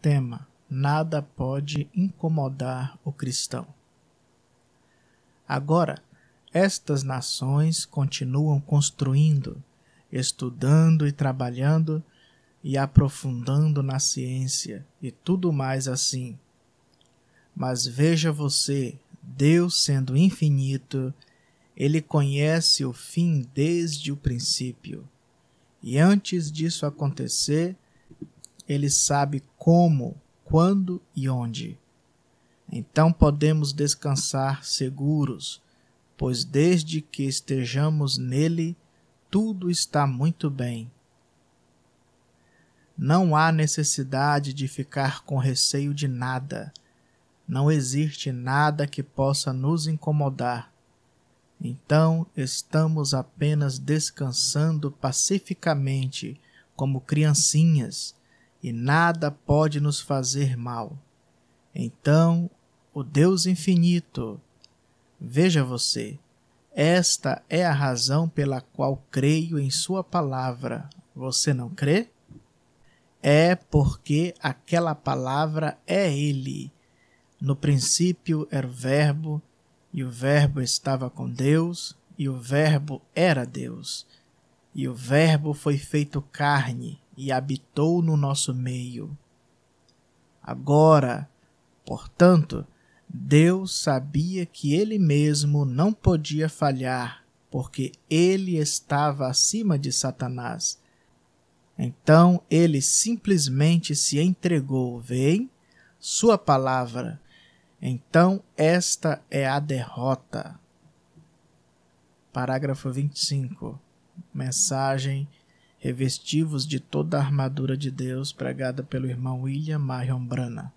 tema Nada pode incomodar o cristão. Agora, estas nações continuam construindo, estudando e trabalhando e aprofundando na ciência e tudo mais assim. Mas veja você, Deus sendo infinito, ele conhece o fim desde o princípio. E antes disso acontecer, ele sabe como, quando e onde. Então podemos descansar seguros, pois desde que estejamos nele, tudo está muito bem. Não há necessidade de ficar com receio de nada. Não existe nada que possa nos incomodar. Então estamos apenas descansando pacificamente, como criancinhas, e nada pode nos fazer mal. Então, o Deus infinito, veja você, esta é a razão pela qual creio em Sua palavra. Você não crê? É porque aquela palavra é Ele. No princípio era o Verbo, e o Verbo estava com Deus, e o Verbo era Deus. E o Verbo foi feito carne e habitou no nosso meio. Agora, portanto, Deus sabia que ele mesmo não podia falhar, porque ele estava acima de Satanás. Então ele simplesmente se entregou, vem? Sua palavra. Então esta é a derrota. Parágrafo 25. Mensagem revestivos de toda a armadura de Deus pregada pelo irmão William Marion Brana.